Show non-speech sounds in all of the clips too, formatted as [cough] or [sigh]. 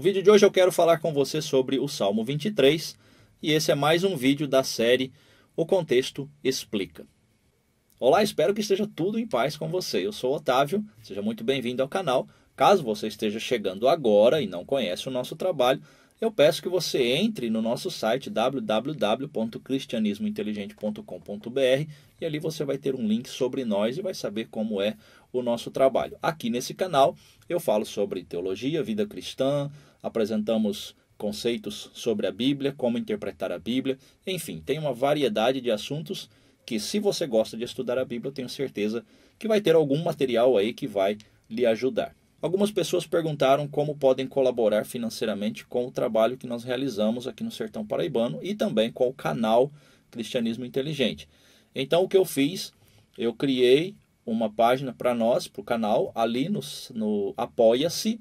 No vídeo de hoje eu quero falar com você sobre o Salmo 23 e esse é mais um vídeo da série O Contexto Explica. Olá, espero que esteja tudo em paz com você. Eu sou Otávio, seja muito bem-vindo ao canal. Caso você esteja chegando agora e não conhece o nosso trabalho, eu peço que você entre no nosso site www.cristianismointeligente.com.br e ali você vai ter um link sobre nós e vai saber como é o nosso trabalho. Aqui nesse canal eu falo sobre teologia, vida cristã, apresentamos conceitos sobre a Bíblia, como interpretar a Bíblia, enfim, tem uma variedade de assuntos que se você gosta de estudar a Bíblia, eu tenho certeza que vai ter algum material aí que vai lhe ajudar. Algumas pessoas perguntaram como podem colaborar financeiramente com o trabalho que nós realizamos aqui no Sertão Paraibano e também com o canal Cristianismo Inteligente. Então, o que eu fiz? Eu criei uma página para nós, para o canal, ali no, no Apoia-se,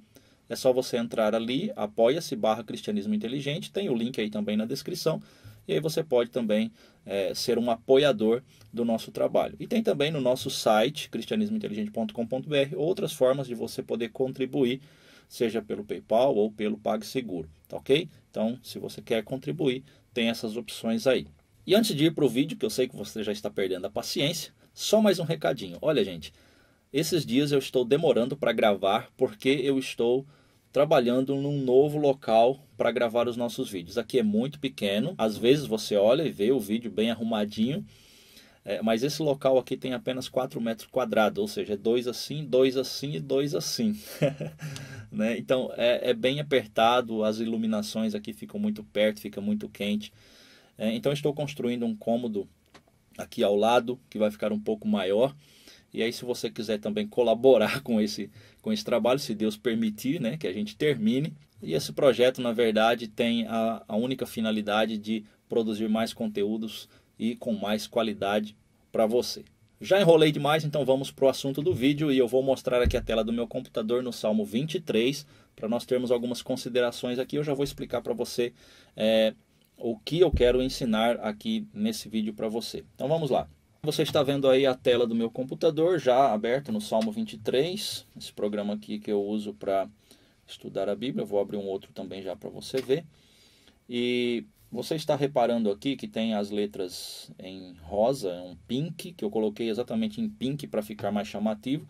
é só você entrar ali, apoia-se barra Cristianismo Inteligente, tem o link aí também na descrição. E aí você pode também é, ser um apoiador do nosso trabalho. E tem também no nosso site, cristianismointeligente.com.br, outras formas de você poder contribuir, seja pelo PayPal ou pelo PagSeguro, tá ok? Então, se você quer contribuir, tem essas opções aí. E antes de ir para o vídeo, que eu sei que você já está perdendo a paciência, só mais um recadinho. Olha, gente, esses dias eu estou demorando para gravar porque eu estou trabalhando num novo local para gravar os nossos vídeos. Aqui é muito pequeno, às vezes você olha e vê o vídeo bem arrumadinho, é, mas esse local aqui tem apenas 4 metros quadrados, ou seja, é dois assim, dois assim e dois assim. [laughs] né? Então é, é, bem apertado, as iluminações aqui ficam muito perto, fica muito quente. É, então estou construindo um cômodo aqui ao lado, que vai ficar um pouco maior. E aí, se você quiser também colaborar [laughs] com esse, com esse trabalho, se Deus permitir, né, que a gente termine. E esse projeto, na verdade, tem a, a única finalidade de produzir mais conteúdos e com mais qualidade para você. Já enrolei demais, então vamos para o assunto do vídeo e eu vou mostrar aqui a tela do meu computador no Salmo 23 para nós termos algumas considerações aqui. Eu já vou explicar para você é, o que eu quero ensinar aqui nesse vídeo para você. Então vamos lá. Você está vendo aí a tela do meu computador já aberta no Salmo 23, esse programa aqui que eu uso para estudar a Bíblia. vou abrir um outro também já para você ver. E você está reparando aqui que tem as letras em rosa, um pink, que eu coloquei exatamente em pink para ficar mais chamativo,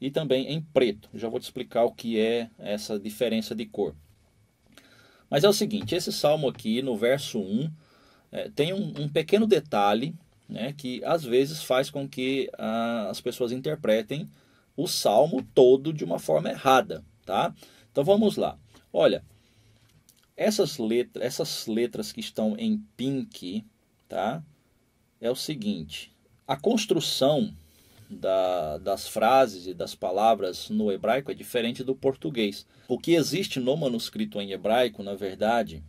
e também em preto. já vou te explicar o que é essa diferença de cor. Mas é o seguinte, esse salmo aqui, no verso 1, é, tem um, um pequeno detalhe né, que às vezes faz com que ah, as pessoas interpretem o salmo todo de uma forma errada, tá? Então vamos lá. Olha, essas letras, essas letras que estão em pink, tá? É o seguinte: a construção da, das frases e das palavras no hebraico é diferente do português. O que existe no manuscrito em hebraico, na verdade,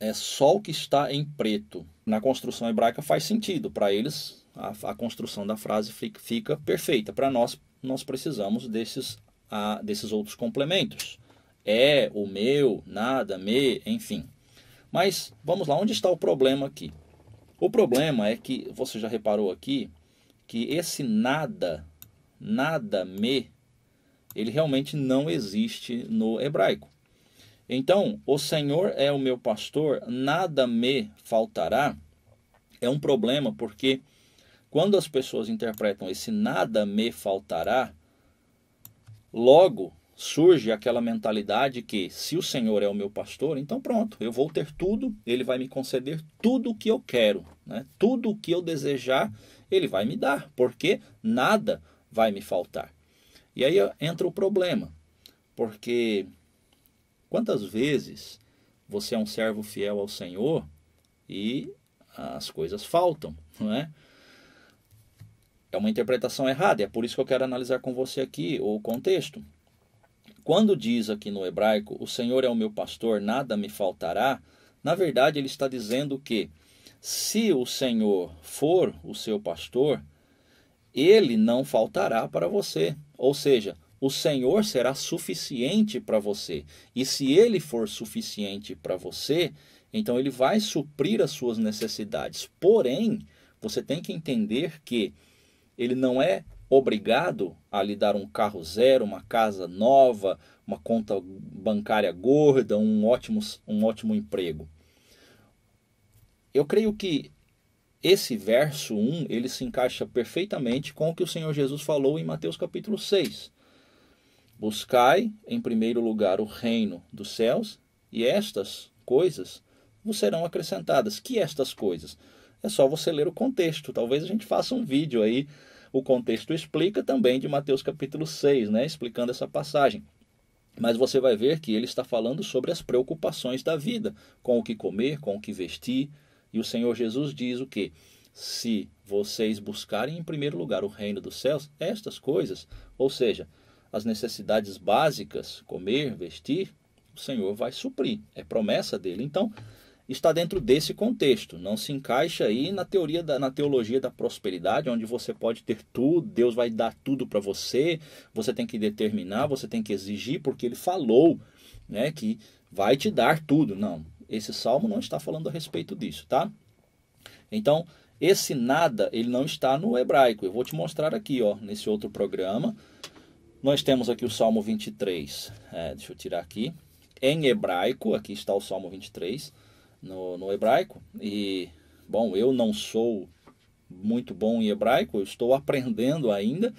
é só o que está em preto. Na construção hebraica faz sentido, para eles a, a, construção da frase fica, fica perfeita. Para nós, nós precisamos desses, a, desses outros complementos. É, o meu, nada, me, enfim. Mas vamos lá, onde está o problema aqui? O problema é que, você já reparou aqui, que esse nada, nada me, ele realmente não existe no hebraico. Então, o Senhor é o meu pastor, nada me faltará. É um problema porque quando as pessoas interpretam esse nada me faltará, logo surge aquela mentalidade que se o Senhor é o meu pastor, então pronto, eu vou ter tudo, ele vai me conceder tudo o que eu quero, né? tudo o que eu desejar, ele vai me dar, porque nada vai me faltar. E aí entra o problema, porque Quantas vezes você é um servo fiel ao Senhor e as coisas faltam, não é? É uma interpretação errada, é por isso que eu quero analisar com você aqui o contexto. Quando diz aqui no hebraico, o Senhor é o meu pastor, nada me faltará, na verdade ele está dizendo que se o Senhor for o seu pastor, ele não faltará para você. Ou seja, o Senhor será suficiente para você. E se ele for suficiente para você, então ele vai suprir as suas necessidades. Porém, você tem que entender que ele não é obrigado a lhe dar um carro zero, uma casa nova, uma conta bancária gorda, um ótimo, um ótimo emprego. Eu creio que esse verso 1, ele se encaixa perfeitamente com o que o Senhor Jesus falou em Mateus capítulo 6. Buscai em primeiro lugar o reino dos céus, e estas coisas vos serão acrescentadas. Que estas coisas? É só você ler o contexto. Talvez a gente faça um vídeo aí. O contexto explica também de Mateus capítulo 6, né, explicando essa passagem. Mas você vai ver que ele está falando sobre as preocupações da vida, com o que comer, com o que vestir. E o Senhor Jesus diz o que? Se vocês buscarem em primeiro lugar o reino dos céus, estas coisas, ou seja, as necessidades básicas, comer, vestir, o Senhor vai suprir. É promessa dele. Então, está dentro desse contexto. Não se encaixa aí na teoria da, na teologia da prosperidade, onde você pode ter tudo, Deus vai dar tudo para você, você tem que determinar, você tem que exigir, porque ele falou, né, que vai te dar tudo. Não, esse salmo não está falando a respeito disso, tá? Então, esse nada, ele não está no hebraico. Eu vou te mostrar aqui, ó, nesse outro programa. Nós temos aqui o Salmo 23. É, deixa eu tirar aqui. Em hebraico, aqui está o Salmo 23, no, no hebraico. E, bom, eu não sou muito bom em hebraico, eu estou aprendendo ainda,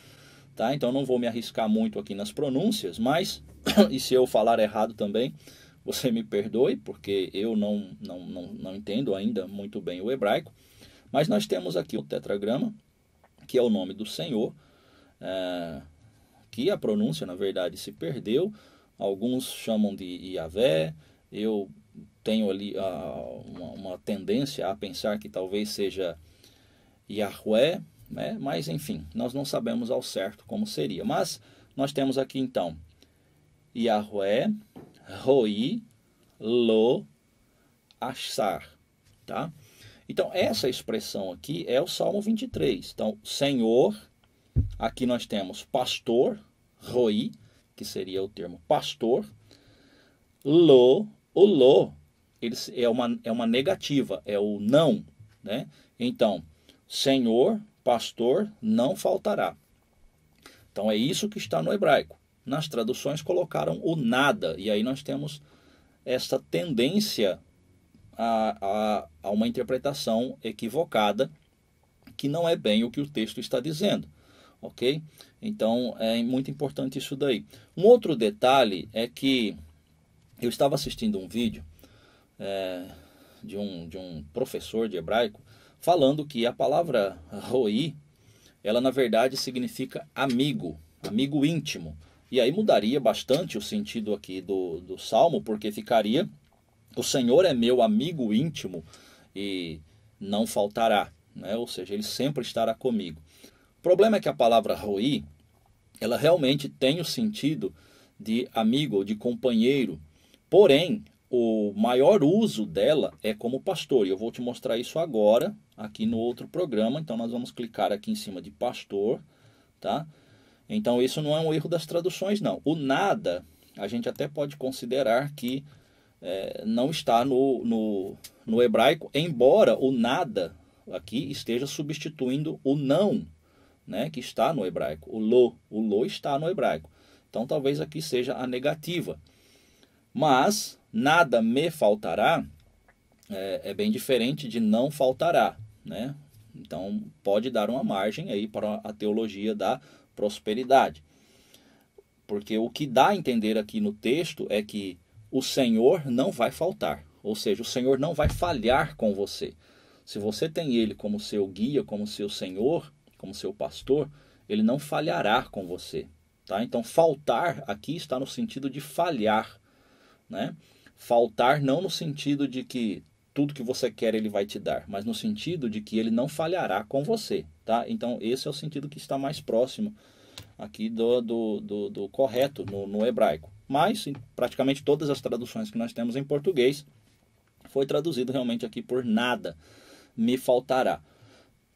tá? Então não vou me arriscar muito aqui nas pronúncias, mas [coughs] e se eu falar errado também, você me perdoe, porque eu não, não, não, não entendo ainda muito bem o hebraico. Mas nós temos aqui o tetragrama, que é o nome do Senhor. É, que a pronúncia, na verdade, se perdeu. Alguns chamam de Iavé. Eu tenho ali uh, uma, uma, tendência a pensar que talvez seja Yahweh, né? mas enfim, nós não sabemos ao certo como seria. Mas nós temos aqui então Yahweh, Roi, Lo, Ashar. Tá? Então, essa expressão aqui é o Salmo 23. Então, Senhor Aqui nós temos pastor, roi, que seria o termo pastor. Lo, o lo, ele é uma, é uma negativa, é o não, né? Então, Senhor, pastor, não faltará. Então é isso que está no hebraico. Nas traduções colocaram o nada, e aí nós temos essa tendência a, a, a uma interpretação equivocada, que não é bem o que o texto está dizendo ok? Então é muito importante isso daí. Um outro detalhe é que eu estava assistindo um vídeo é, de, um, de um professor de hebraico falando que a palavra roi, ela na verdade significa amigo, amigo íntimo. E aí mudaria bastante o sentido aqui do, do salmo, porque ficaria: o Senhor é meu amigo íntimo e não faltará. Né? Ou seja, ele sempre estará comigo. O problema é que a palavra roi, ela realmente tem o sentido de amigo ou de companheiro. Porém, o maior uso dela é como pastor. E eu vou te mostrar isso agora, aqui no outro programa. Então, nós vamos clicar aqui em cima de pastor, tá? Então, isso não é um erro das traduções, não. O nada, a gente até pode considerar que é, não está no, no, no hebraico, embora o nada aqui esteja substituindo o não né, que está no hebraico. O lo, o lo está no hebraico. Então talvez aqui seja a negativa. Mas nada me faltará é, é bem diferente de não faltará, né? Então pode dar uma margem aí para a teologia da prosperidade. Porque o que dá a entender aqui no texto é que o Senhor não vai faltar, ou seja, o Senhor não vai falhar com você. Se você tem ele como seu guia, como seu Senhor, como seu pastor, ele não falhará com você. Tá? Então, faltar aqui está no sentido de falhar. Né? Faltar não no sentido de que tudo que você quer ele vai te dar, mas no sentido de que ele não falhará com você. Tá? Então, esse é o sentido que está mais próximo aqui do, do, do, do correto no, no hebraico. Mas, praticamente todas as traduções que nós temos em português foi traduzido realmente aqui por nada me faltará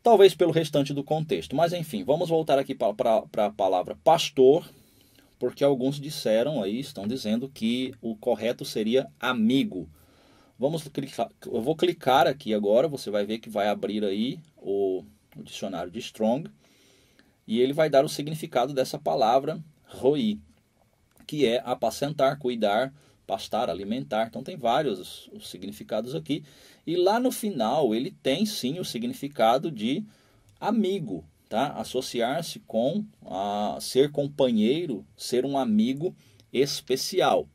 talvez pelo restante do contexto. Mas enfim, vamos voltar aqui para a palavra pastor, porque alguns disseram aí, estão dizendo que o correto seria amigo. Vamos clicar, eu vou clicar aqui agora, você vai ver que vai abrir aí o, o dicionário de Strong e ele vai dar o significado dessa palavra roi, que é apacentar, cuidar, pastar, alimentar. Então tem vários os significados aqui. E lá no final ele tem sim o significado de amigo, tá? Associar-se com a ser companheiro, ser um amigo especial.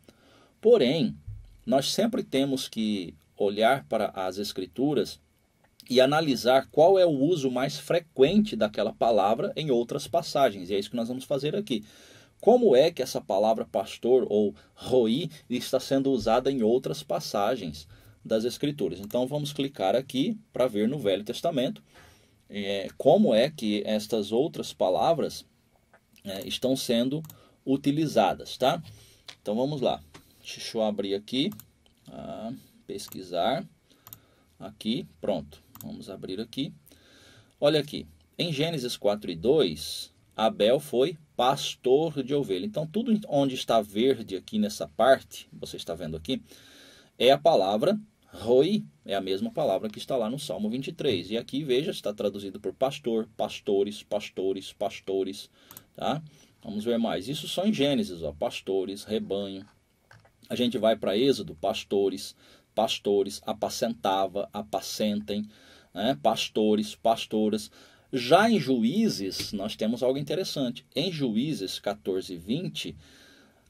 Porém, nós sempre temos que olhar para as escrituras e analisar qual é o uso mais frequente daquela palavra em outras passagens. E é isso que nós vamos fazer aqui. Como é que essa palavra pastor ou roi está sendo usada em outras passagens das Escrituras? Então vamos clicar aqui para ver no Velho Testamento é, como é que estas outras palavras é, estão sendo utilizadas, tá? Então vamos lá. Deixa eu abrir aqui, ah, pesquisar aqui, pronto. Vamos abrir aqui. Olha aqui, em Gênesis 4 e 2, Abel foi pastor de ovelha. Então, tudo onde está verde aqui nessa parte, você está vendo aqui, é a palavra roi, é a mesma palavra que está lá no Salmo 23. E aqui, veja, está traduzido por pastor, pastores, pastores, pastores, tá? Vamos ver mais. Isso só em Gênesis, ó, pastores, rebanho. A gente vai para Êxodo, pastores, pastores, apacentava, apacentem, né? pastores, pastoras. Já em Juízes, nós temos algo interessante. Em Juízes 14, 20,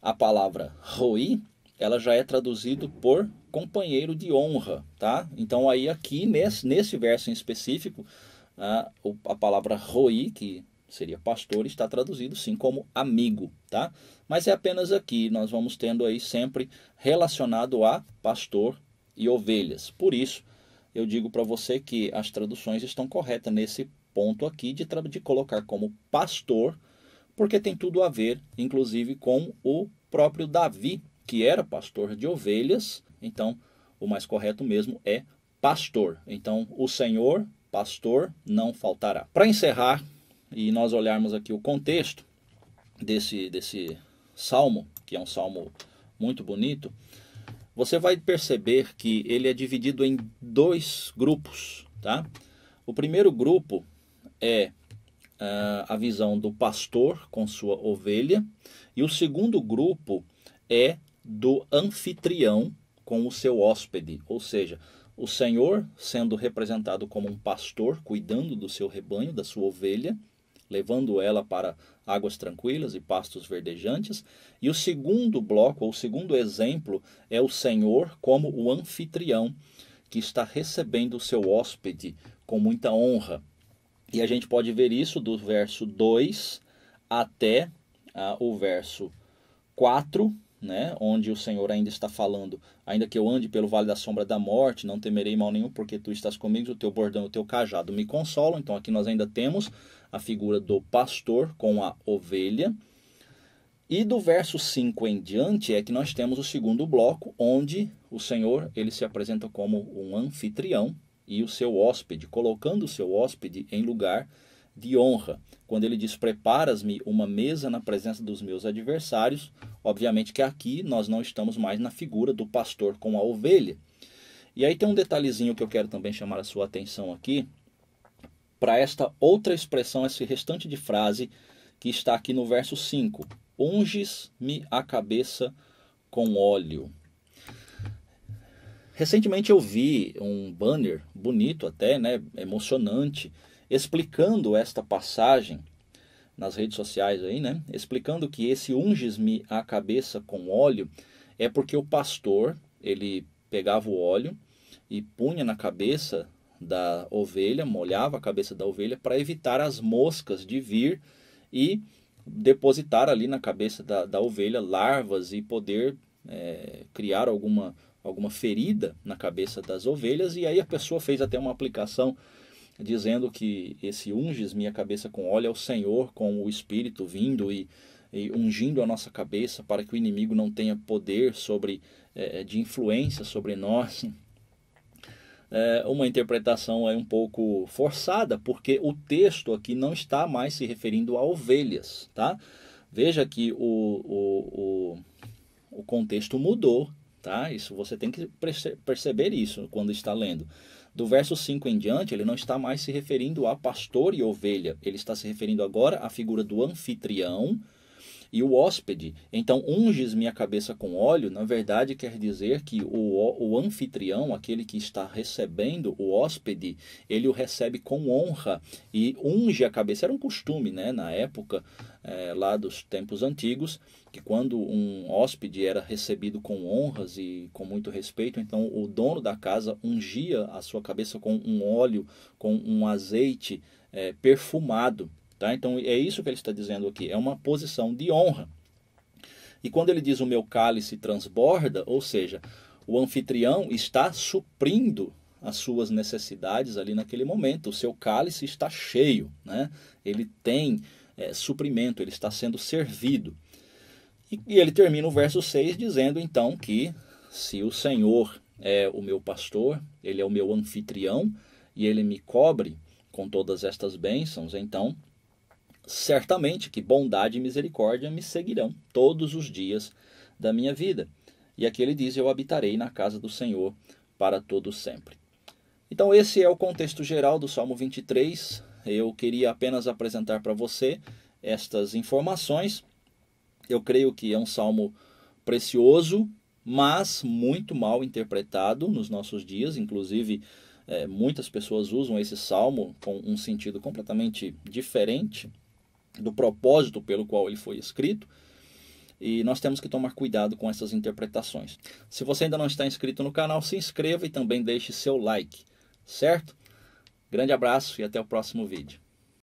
a palavra roi, ela já é traduzido por companheiro de honra, tá? Então aí aqui, nesse, nesse verso em específico, a, a palavra roi, que seria pastor, está traduzido sim como amigo, tá? Mas é apenas aqui, nós vamos tendo aí sempre relacionado a pastor e ovelhas. Por isso, eu digo para você que as traduções estão corretas nesse ponto aqui de, de colocar como pastor, porque tem tudo a ver, inclusive, com o próprio Davi, que era pastor de ovelhas. Então, o mais correto mesmo é pastor. Então, o Senhor, pastor, não faltará. Para encerrar e nós olharmos aqui o contexto desse, desse salmo, que é um salmo muito bonito, você vai perceber que ele é dividido em dois grupos, tá? O primeiro grupo é uh, a visão do pastor com sua ovelha, e o segundo grupo é do anfitrião com o seu hóspede, ou seja, o Senhor sendo representado como um pastor cuidando do seu rebanho, da sua ovelha, levando ela para águas tranquilas e pastos verdejantes. E o segundo bloco, ou o segundo exemplo, é o Senhor como o anfitrião que está recebendo o seu hóspede com muita honra. E a gente pode ver isso do verso 2 até ah, o verso 4, né, onde o Senhor ainda está falando: Ainda que eu ande pelo vale da sombra da morte, não temerei mal nenhum, porque tu estás comigo, o teu bordão o teu cajado me consolam. Então aqui nós ainda temos a figura do pastor com a ovelha. E do verso 5 em diante é que nós temos o segundo bloco, onde o Senhor ele se apresenta como um anfitrião, e o seu hóspede, colocando o seu hóspede em lugar de honra. Quando ele diz: Preparas-me uma mesa na presença dos meus adversários, obviamente que aqui nós não estamos mais na figura do pastor com a ovelha. E aí tem um detalhezinho que eu quero também chamar a sua atenção aqui, para esta outra expressão, esse restante de frase que está aqui no verso 5. Unges-me a cabeça com óleo. Recentemente eu vi um banner bonito até, né, emocionante, explicando esta passagem nas redes sociais aí, né, explicando que esse unges-me a cabeça com óleo é porque o pastor, ele pegava o óleo e punha na cabeça da ovelha, molhava a cabeça da ovelha para evitar as moscas de vir e depositar ali na cabeça da, da ovelha larvas e poder é, criar alguma alguma ferida na cabeça das ovelhas, e aí a pessoa fez até uma aplicação dizendo que esse unges minha cabeça com óleo é o Senhor, com o Espírito vindo e, e, ungindo a nossa cabeça para que o inimigo não tenha poder sobre é, é de influência sobre nós. É uma interpretação é um pouco forçada, porque o texto aqui não está mais se referindo a ovelhas, tá? Veja que o, o, o, o contexto mudou, tá? Isso você tem que perceber isso quando está lendo. Do verso 5 em diante, ele não está mais se referindo a pastor e ovelha, ele está se referindo agora à figura do anfitrião e o hóspede, então, unges minha cabeça com óleo, na verdade quer dizer que o, o anfitrião, aquele que está recebendo o hóspede, ele o recebe com honra e unge a cabeça. Era um costume, né, na época, é, lá dos tempos antigos, que quando um hóspede era recebido com honras e com muito respeito, então o dono da casa ungia a sua cabeça com um óleo, com um azeite é, perfumado. Tá? Então é isso que ele está dizendo aqui, é uma posição de honra. E quando ele diz o meu cálice transborda, ou seja, o anfitrião está suprindo as suas necessidades ali naquele momento, o seu cálice está cheio, né? ele tem é, suprimento, ele está sendo servido. E, e ele termina o verso 6 dizendo então que se o Senhor é o meu pastor, ele é o meu anfitrião e ele me cobre com todas estas bênçãos, então certamente que bondade e misericórdia me seguirão todos os dias da minha vida. E aqui ele diz: Eu habitarei na casa do Senhor para todo sempre. Então, esse é o contexto geral do Salmo 23. Eu queria apenas apresentar para você estas informações. Eu creio que é um salmo precioso, mas muito mal interpretado nos nossos dias. Inclusive, eh, muitas pessoas usam esse salmo com um sentido completamente diferente do propósito pelo qual ele foi escrito. E nós temos que tomar cuidado com essas interpretações. Se você ainda não está inscrito no canal, se inscreva e também deixe seu like, certo? Grande abraço e até o próximo vídeo.